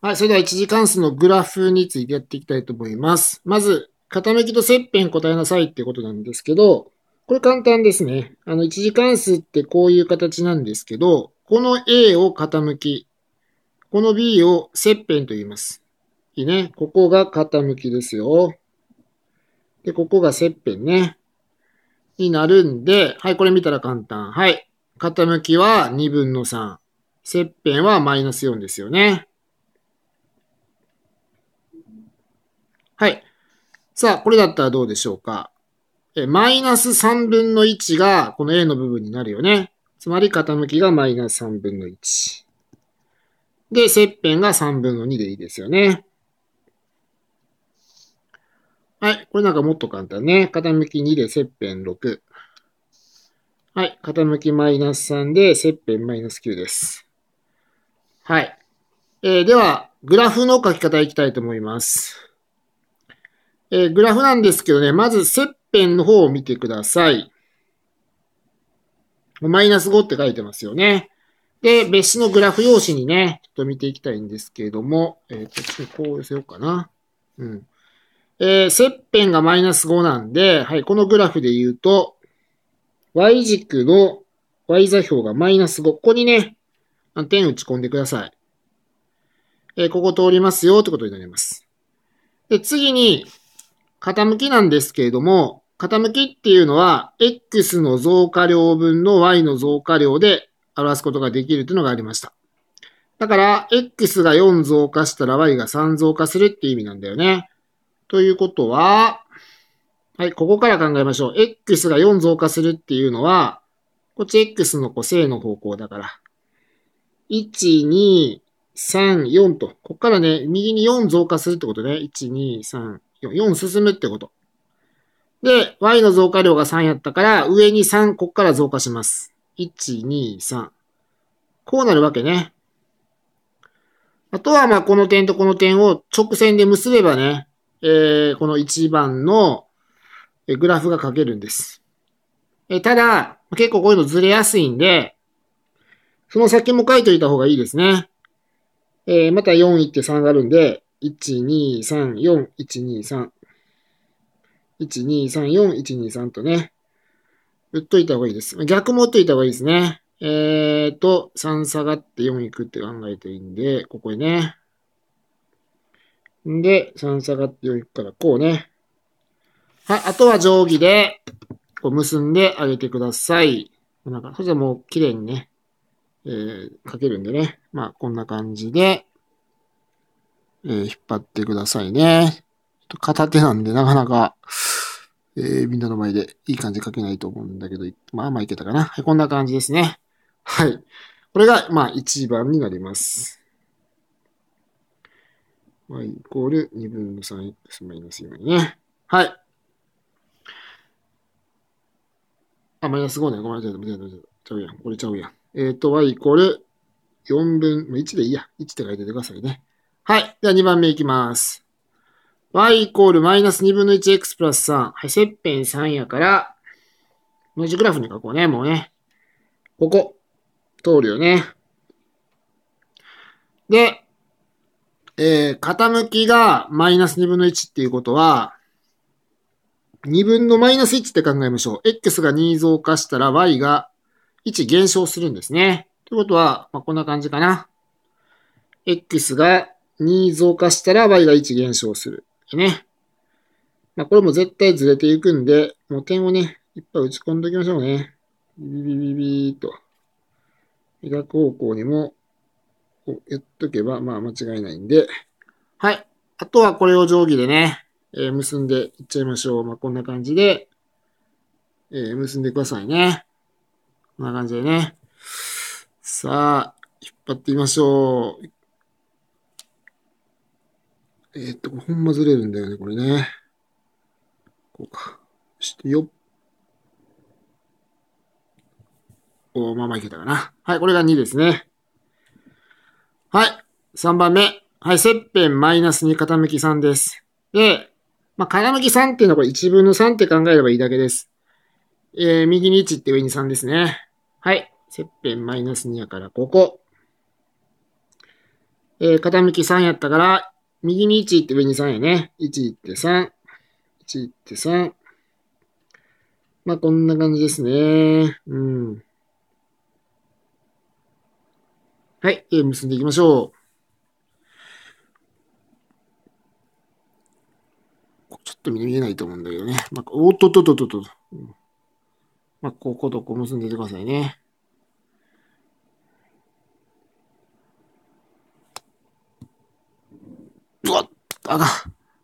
はい、それでは1次関数のグラフについてやっていきたいと思います。まず、傾きと切片答えなさいってことなんですけど、これ簡単ですね。あの、1次関数ってこういう形なんですけど、この A を傾き、この B を切片と言います。いいね。ここが傾きですよ。で、ここが切片ね。になるんで、はい、これ見たら簡単。はい。傾きは2分の3。切片はマイナス4ですよね。はい。さあ、これだったらどうでしょうか。え、マイナス3分の1が、この A の部分になるよね。つまり、傾きがマイナス3分の1。で、切片が3分の2でいいですよね。はい。これなんかもっと簡単ね。傾き2で切片6。はい。傾きマイナス3で切片マイナス9です。はい。えー、では、グラフの書き方いきたいと思います。えグラフなんですけどね、まず切片の方を見てください。マイナス5って書いてますよね。で、別紙のグラフ用紙にね、ちょっと見ていきたいんですけれども、えっ、ー、と、こう寄せようかな。うん。えー、切片がマイナス5なんで、はい、このグラフで言うと、y 軸の y 座標がマイナス5。ここにね、点打ち込んでください。えー、ここ通りますよってことになります。で、次に、傾きなんですけれども、傾きっていうのは、x の増加量分の y の増加量で表すことができるというのがありました。だから、x が4増加したら y が3増加するっていう意味なんだよね。ということは、はい、ここから考えましょう。x が4増加するっていうのは、こっち x の個性の方向だから。1、2、3、4と。ここからね、右に4増加するってことね。1、2、3、4進むってこと。で、y の増加量が3やったから、上に3、こっから増加します。1、2、3。こうなるわけね。あとは、ま、この点とこの点を直線で結べばね、えー、この1番のグラフが書けるんです。えただ、結構こういうのずれやすいんで、その先も書いといた方がいいですね。えー、また4行って3があるんで、1234123。1234123とね、打っといた方がいいです。逆も打っといた方がいいですね。えーと、3下がって4行くって考えていいんで、ここにね。んで、3下がって4行くからこうね。はい、あとは定規で、こう結んであげてください。なんか、そしたらもう綺麗にね、えー、かけるんでね。まあ、こんな感じで。えー、引っ張ってくださいね。片手なんでなかなか、えー、みんなの前でいい感じ書けないと思うんだけど、まあまあいけたかな。はい、こんな感じですね。はい。これが、まあ1番になります。y イコール2分の 3x マイナス4ね。はい。あ、マイナス5ね。ごめんなさい。ごめんなさい。ちゃうやん。これちゃうやん。えっ、ー、と、y イコール4分、1でいいや。1って書いててくださいね。はい。じゃあ2番目いきます。y イコールマイナス2分の 1x プラス3。はい、せっぺん3やから、文字グラフに書こうね、もうね。ここ、通るよね。で、えー、傾きがマイナス2分の1っていうことは、2分のマイナス1って考えましょう。x が2増加したら y が1減少するんですね。ということは、まあ、こんな感じかな。x が2増加したら y が1減少する。ね。まあ、これも絶対ずれていくんで、もう点をね、いっぱい打ち込んでおきましょうね。ビビビビビーと。医学方向にも、こう、やっとけば、まあ間違いないんで。はい。あとはこれを定規でね、えー、結んでいっちゃいましょう。まあ、こんな感じで、えー、結んでくださいね。こんな感じでね。さあ、引っ張ってみましょう。えー、っと、ほんまずれるんだよね、これね。こうか。してよっ。おまあまあいけたかな。はい、これが2ですね。はい、3番目。はい、切片マイナス2傾き3です。で、まあ、傾き3っていうのはこれ1分の3って考えればいいだけです。えー、右に1って上に3ですね。はい、切片マイナス2やからここ。えー、傾き3やったから、右に1行って上に3やね。1行って3。1行って3。まあ、こんな感じですね。うん。はい。え結んでいきましょう。ちょっと見えないと思うんだけどね。まあ、おっとっとっとっとっと。まあ、こことこ結んでてくださいね。あかん。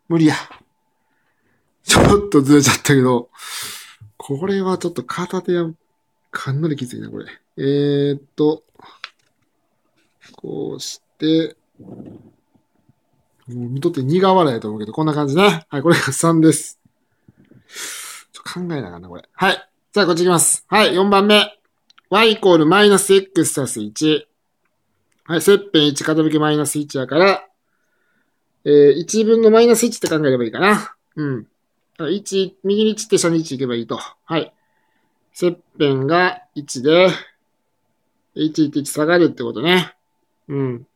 無理や。ちょっとずれちゃったけど、これはちょっと片手はかなりきついな、これ。えー、っと、こうして、もう見とって苦笑いだと思うけど、こんな感じね。はい、これが3です。ちょ考えながらな、これ。はい。じゃあ、こっち行きます。はい、4番目。y イコールマイナス x たす1。はい、切片1傾けマイナス1やから、えー、1分のマイナス1って考えればいいかな。うん。1、右に1って下に1行けばいいと。はい。切片が1で、1、1、1下がるってことね。うん。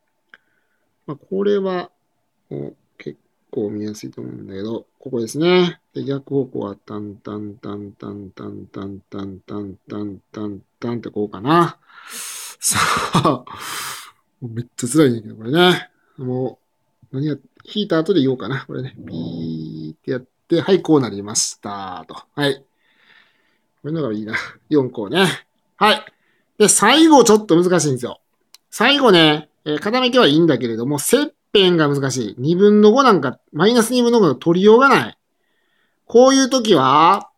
まあ、これは、結構見やすいと思うんだけど、ここですね。で、逆方向は、タンタンタンタンタンタンタンタンタンタンタンってこうかな。さあ、めっちゃ辛いんだけど、これね。もう、何やってヒーターで言おうかな。これね。ピーってやって、はい、こうなりましたと。はい。これのがいいな。4個ね。はい。で、最後ちょっと難しいんですよ。最後ね、えー、傾きはいいんだけれども、切片が難しい。2分の5なんか、マイナス2分の5の取りようがない。こういう時は、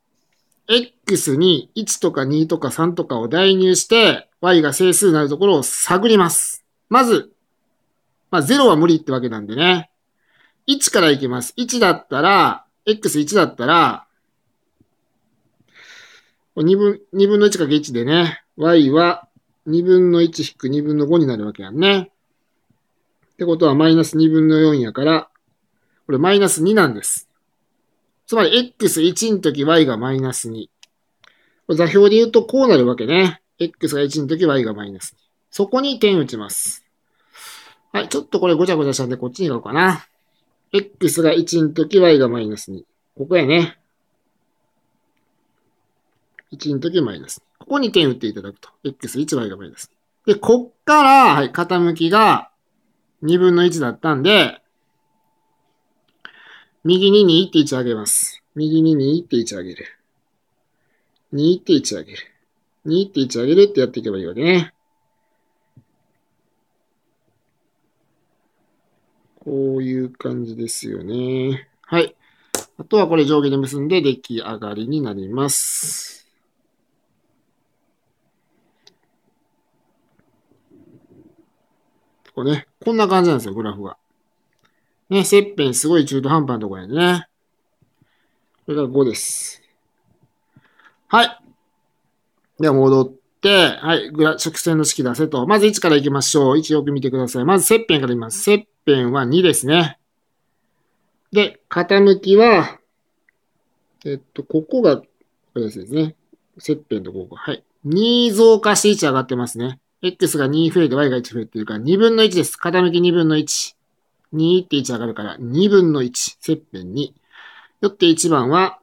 x に1とか2とか3とかを代入して、y が整数になるところを探ります。まず、まあ、0は無理ってわけなんでね。1からいきます。1だったら、x1 だったら、2分、2分の1け1でね、y は2分の1引く2分の5になるわけやんね。ってことは、マイナス2分の4やから、これマイナス2なんです。つまり、x1 の時 y がマイナス2。これ座標で言うとこうなるわけね。x が1の時 y がマイナス2。そこに点打ちます。はい、ちょっとこれごちゃごちゃしたんで、こっちに行こうかな。x が1の時、y がマイナス2。ここやね。1の時マイナス2。ここに点打っていただくと。x1、y がマイナス2。で、こっから、はい、傾きが2分の1だったんで、右に2って1上げます。右に2って1上げる。2って1上げる。2って1上げるってやっていけばいいわけね。こういう感じですよね。はい。あとはこれ上下で結んで出来上がりになります。こうね、こんな感じなんですよ、グラフが。ね、切片すごい中途半端なところやね。これが5です。はい。では戻って、はい、グラ直線の式出せと。まず1からいきましょう。1よく見てください。まず切片からいきます。切辺は2ですね。で、傾きは、えっと、ここが、これですね。切片とここ。はい。2増加して1上がってますね。x が2増えて y が1増えてるから2分の1です。傾き2分の1。2って1上がるから2分の1。切片2。よって1番は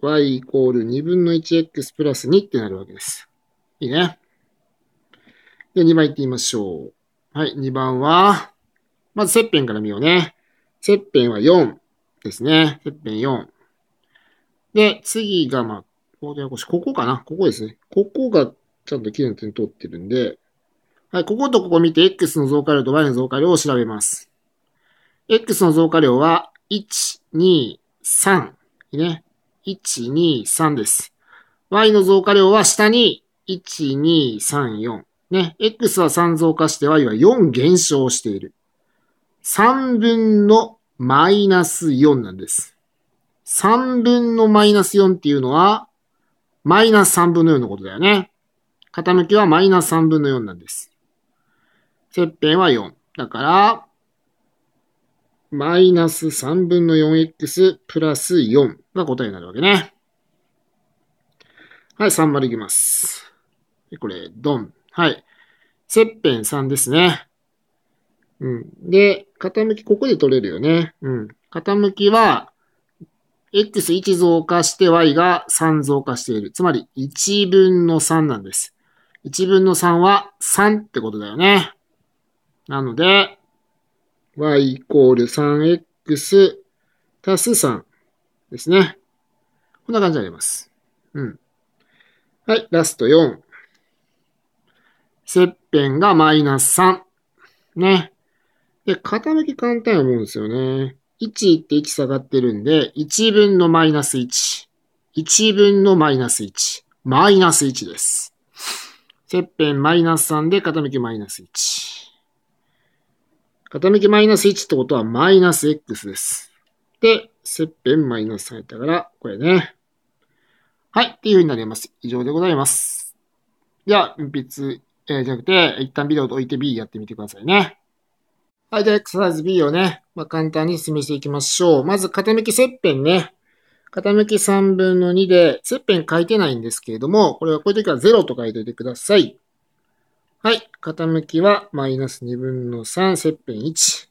y イコール2分の 1x プラス2ってなるわけです。いいね。で、2番行ってみましょう。はい、2番は、まず、切片から見ようね。切片は4ですね。切片4。で、次が、まあ、ここかなここですね。ここがちゃんと綺麗な点通ってるんで、はい、こことここ見て X の増加量と Y の増加量を調べます。X の増加量は1、2、3。ね。1、2、3です。Y の増加量は下に1、2、3、4。ね。X は3増加して Y は4減少している。3分のマイナス4なんです。3分のマイナス4っていうのは、マイナス3分の4のことだよね。傾きはマイナス3分の4なんです。切っぺんは4。だから、マイナス3分の 4x プラス4が答えになるわけね。はい、3丸でいきます。これ、ドン。はい。切片3ですね。うん。で、傾き、ここで取れるよね。うん。傾きは、x1 増加して y が3増加している。つまり、1分の3なんです。1分の3は3ってことだよね。なので、y イコール 3x 足す3ですね。こんな感じになります。うん。はい、ラスト4。切片がマイナス3。ね。で、傾き簡単や思うんですよね。1って1下がってるんで、1分のマイナス1。1分のマイナス1。マイナス1です。切片マイナス3で傾きマイナス1。傾きマイナス1ってことはマイナス x です。で、切片マイナス3だたから、これね。はい、っていう風になります。以上でございます。では、鉛筆、えー、じゃなくて、一旦ビデオと置いて B やってみてくださいね。はい、ではエクササイズ B をね、まあ、簡単に進めていきましょう。まず、傾き切片ね。傾き3分の2で、切片書いてないんですけれども、これはこういう時は0と書いておいてください。はい、傾きはマイナス2分の3、切片1。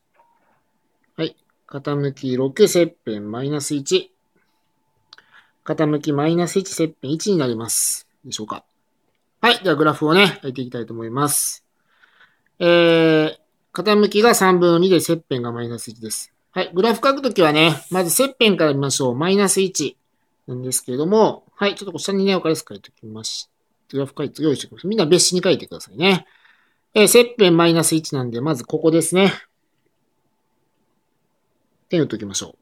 はい、傾き6、切片マイナス1。傾きマイナス1、切片1になります。でしょうか。はい。では、グラフをね、書いていきたいと思います。えー、傾きが3分の2で、切片がマイナス1です。はい、グラフ書くときはね、まず切片から見ましょう。マイナス1なんですけれども、はい、ちょっと下にね、わかりやすく書いておきます。グラフ書いて用意しておきます。みんな別紙に書いてくださいね。え切片マイナス1なんで、まずここですね。点打っておきましょう。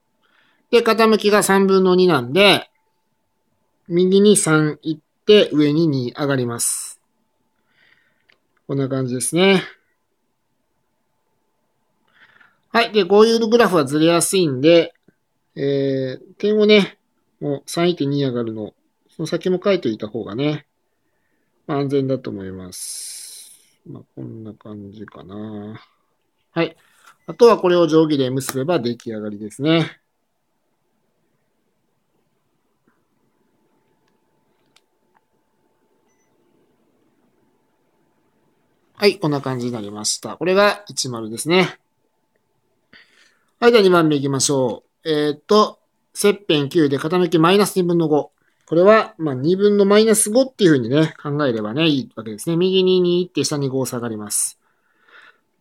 で、傾きが3分の2なんで、右に3行って、上に2上がります。こんな感じですね。はい。で、こういうグラフはずれやすいんで、えー、点をね、もう3.2上がるの、その先も書いておいた方がね、まあ、安全だと思います。まあ、こんな感じかな。はい。あとはこれを定規で結べば出来上がりですね。はい、こんな感じになりました。これが1丸ですね。はい、では2番目いきましょう。えー、っと、切片9で傾きマイナス2分の5。これは、まあ、2分のマイナス5っていうふうにね、考えればね、いいわけですね。右に2行って下に5下がります。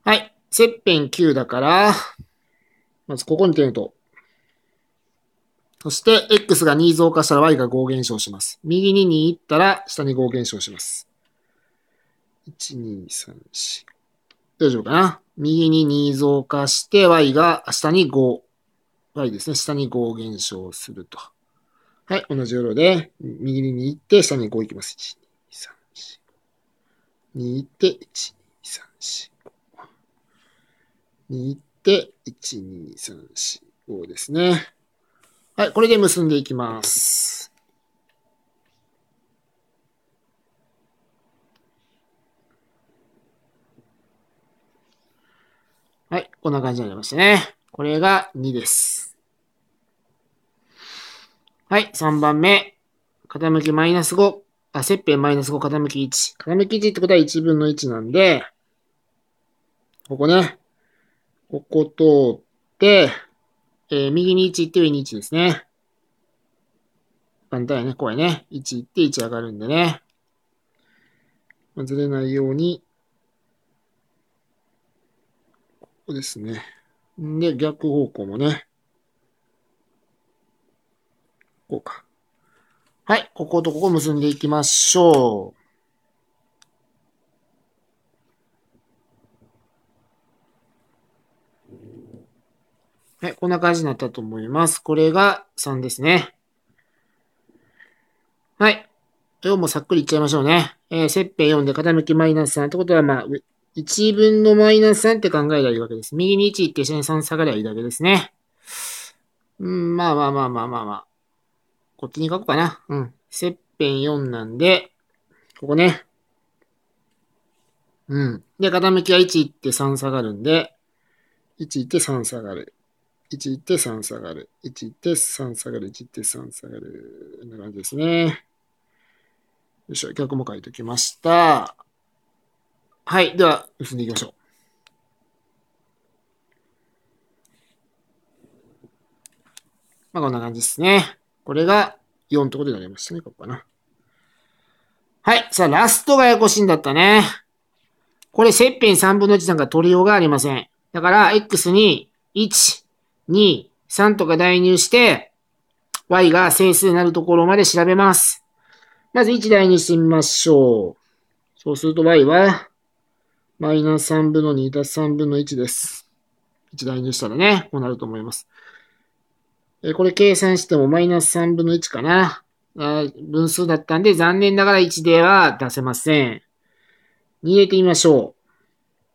はい、切片9だから、まずここに点と。そして、x が2増加したら y が5減少します。右に2行ったら、下に5減少します。1、2、3、4。大丈夫かな右に2増加して、y が下に5、y ですね、下に5減少すると。はい、同じ色で、右に2行って、下に5行きます。1、2、3、4。2行って、1、2、3、4、5。2行って、1、2、3、4、5ですね。はい、これで結んでいきます。はい、こんな感じになりましたね。これが2です。はい、3番目。傾きマイナス5。あ、切片マイナス5、傾き1。傾き1ってことは1分の1なんで、ここね。ここ通って、えー、右に1行って上に1ですね。単やね、これね。1行って1上がるんでね。ずれないようにこですね。で、逆方向もね。こうか。はい、こことここ結んでいきましょう。はい、こんな感じになったと思います。これが3ですね。はい。4もさっくりいっちゃいましょうね。えー、切片4で傾きマイナス3ってことは、まあ、1分のマイナス3って考えればいいわけです。右に1行って下に3下がればいいだけですね。うん、まあまあまあまあまあまあ。こっちに書こうかな。うん。切片4なんで、ここね。うん。で、傾きは1行って3下がるんで、1行って3下がる。1行って3下がる。1行って3下がる。1行って3下がる。こんな感じですね。よいしょ、逆も書いておきました。はい。では、進んでいきましょう。まあ、こんな感じですね。これが4とことになりましたね。ここかな。はい。さあ、ラストがややこしいんだったね。これ、切片3分の1なんか取りようがありません。だから、x に1、2、3とか代入して、y が整数になるところまで調べます。まず1代入してみましょう。そうすると y はマイナス3分の2たす3分の1です。1代入したらね、こうなると思います。えこれ計算してもマイナス3分の1かな。あ分数だったんで、残念ながら1では出せません。入れてみましょ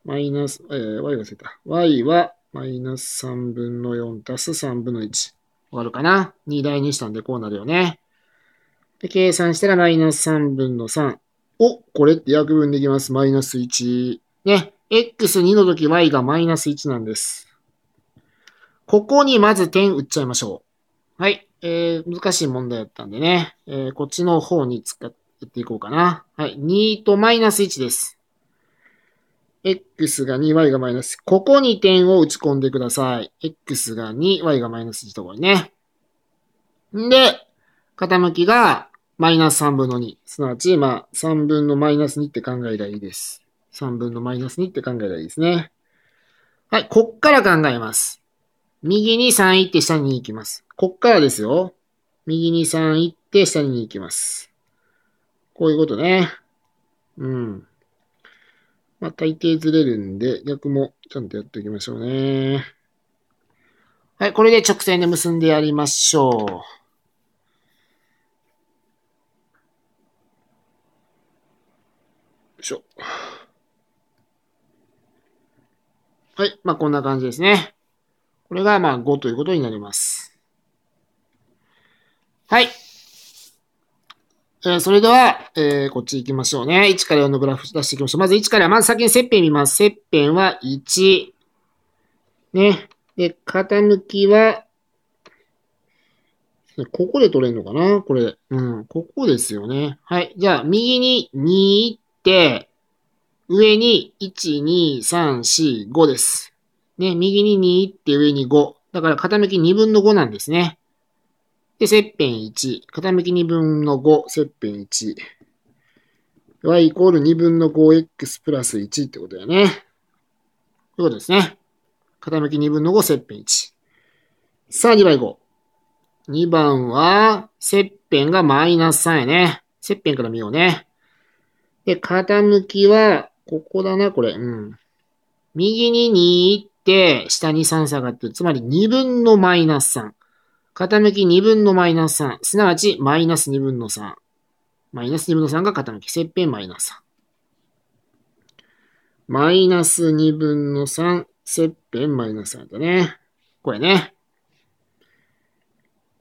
う。マイナス、えー、y が出せた。y はマイナス3分の4たす3分の1。終わるかな ?2 代にしたんでこうなるよね。で、計算したらマイナス3分の3。お、これって約分できます。マイナス1。ね、x2 の時 y がマイナス1なんです。ここにまず点打っちゃいましょう。はい。えー、難しい問題だったんでね。えー、こっちの方に使っていこうかな。はい。2とマイナス1です。x が 2y がマイナス。ここに点を打ち込んでください。x が 2y がマイナス1ところにね。んで、傾きがマイナス3分の2。すなわち、まあ、3分のマイナス2って考えたらいいです。3分のマイナス2って考えたらいいですね。はい、こっから考えます。右に3行って下に行きます。こっからですよ。右に3行って下に行きます。こういうことね。うん。まあ、大抵ずれるんで、逆もちゃんとやっておきましょうね。はい、これで直線で結んでやりましょう。よいしょ。はい。まあ、こんな感じですね。これが、まあ、5ということになります。はい。えー、それでは、えー、こっち行きましょうね。1から4のグラフ出していきましょう。まず1から、まず先に切片見ます。切片は1。ね。で、傾きは、ここで取れんのかなこれ。うん。ここですよね。はい。じゃあ、右に2行って、上に1、2、3、4、5です。ね、右に2って上に5。だから傾き2分の5なんですね。で、切片1。傾き2分の5、切片1。y イコール2分の 5x プラス1ってことだよね。ということですね。傾き2分の5、切片1。さあ、2こ5。2番は、切片がマイナス3やね。切片から見ようね。で、傾きは、ここだな、これ。うん。右に2行って、下に3下がってる。つまり2分のマイナス3。傾き2分のマイナス3。すなわち、マイナス2分の3。マイナス2分の3が傾き。切片マイナス3。マイナス2分の3。切片マイナス3だね。これね。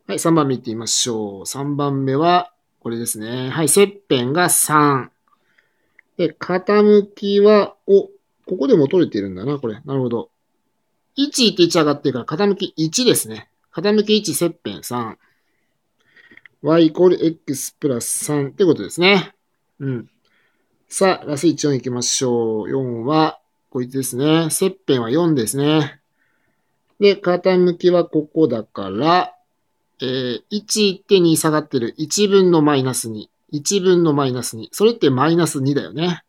はい、3番目行ってみましょう。3番目は、これですね。はい、切片が3。で、傾きは、お、ここでも取れてるんだな、これ。なるほど。1って1上がってるから、傾き1ですね。傾き1、切片3。y イコール x プラス3ってことですね。うん。さあ、ラス1、4行きましょう。4は、こいつですね。切片は4ですね。で、傾きはここだから、えー、1って2下がってる1分のマイナス2。1分のマイナス2。それってマイナス2だよね。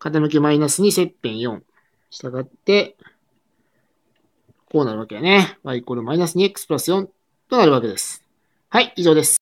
傾きマイナス2、切片4。したがって、こうなるわけだね。y イコールマイナス 2x プラス4となるわけです。はい、以上です。